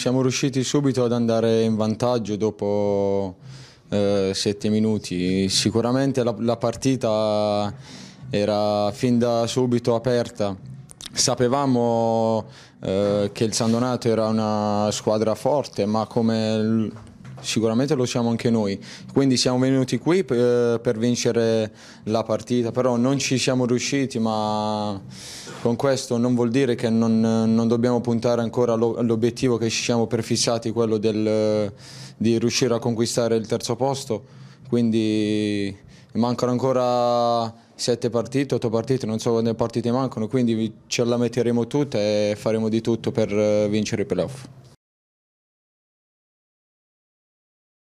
Siamo riusciti subito ad andare in vantaggio dopo eh, sette minuti. Sicuramente la, la partita era fin da subito aperta. Sapevamo eh, che il San Donato era una squadra forte, ma come sicuramente lo siamo anche noi. Quindi siamo venuti qui per, eh, per vincere la partita, però non ci siamo riusciti, ma con questo non vuol dire che non, non dobbiamo puntare ancora all'obiettivo che ci siamo prefissati, quello del, di riuscire a conquistare il terzo posto, quindi mancano ancora sette partite, otto partite, non so quante partite mancano, quindi ce la metteremo tutta e faremo di tutto per eh, vincere i playoff.